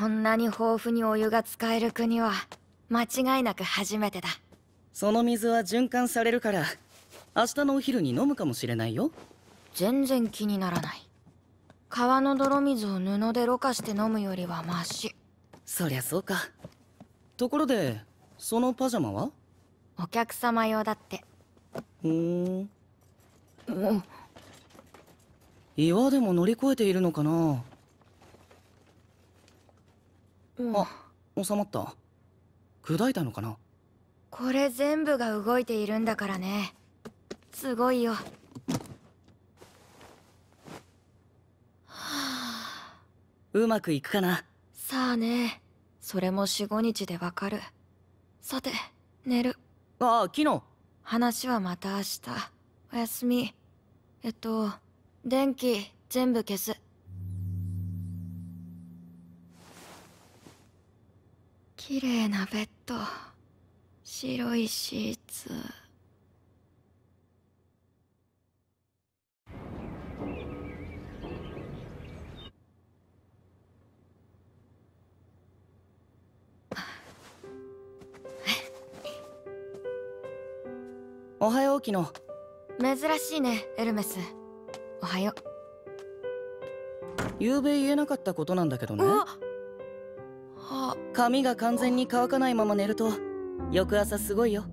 こんなに豊富にお湯が使える国は間違いなく初めてだその水は循環されるから明日のお昼に飲むかもしれないよ全然気にならない川の泥水を布でろ過して飲むよりはマシそりゃそうかところでそのパジャマはお客様用だってふん岩でも乗り越えているのかなあ収まった砕いたのかなこれ全部が動いているんだからねすごいよはあうまくいくかなさあねそれも45日でわかるさて寝るああ昨日話はまた明日おやすみえっと電気全部消す綺麗なベッド白いシーツおはようキノ珍しいねエルメスおはよう昨夜言えなかったことなんだけどねあ髪が完全に乾かないまま寝ると翌朝すごいよ